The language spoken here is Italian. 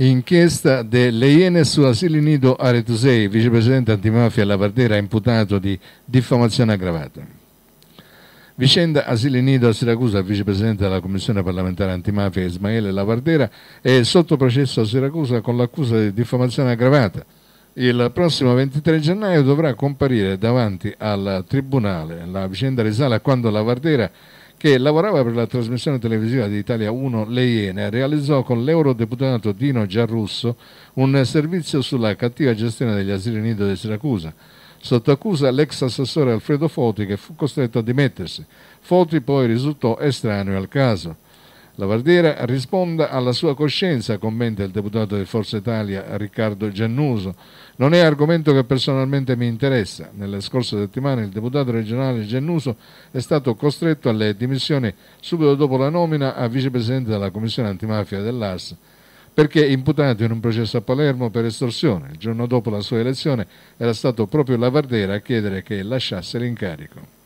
Inchiesta delle Iene su asili nido Aretusei, vicepresidente antimafia Lavardera, imputato di diffamazione aggravata. Vicenda asili nido a Siracusa, vicepresidente della commissione parlamentare antimafia Ismaele Lavardera, è sotto processo a Siracusa con l'accusa di diffamazione aggravata. Il prossimo 23 gennaio dovrà comparire davanti al tribunale. La vicenda risale a quando Lavardera che lavorava per la trasmissione televisiva di Italia 1 Le Iene, realizzò con l'eurodeputato Dino Giarrusso un servizio sulla cattiva gestione degli asili nido di Siracusa. Sotto accusa l'ex assessore Alfredo Foti che fu costretto a dimettersi. Foti poi risultò estraneo al caso. La Vardera risponda alla sua coscienza, commenta il deputato di Forza Italia Riccardo Giannuso. Non è argomento che personalmente mi interessa. Nelle scorse settimane il deputato regionale Giannuso è stato costretto alle dimissioni subito dopo la nomina a vicepresidente della Commissione antimafia dell'ARS perché imputato in un processo a Palermo per estorsione. Il giorno dopo la sua elezione era stato proprio la Vardera a chiedere che lasciasse l'incarico.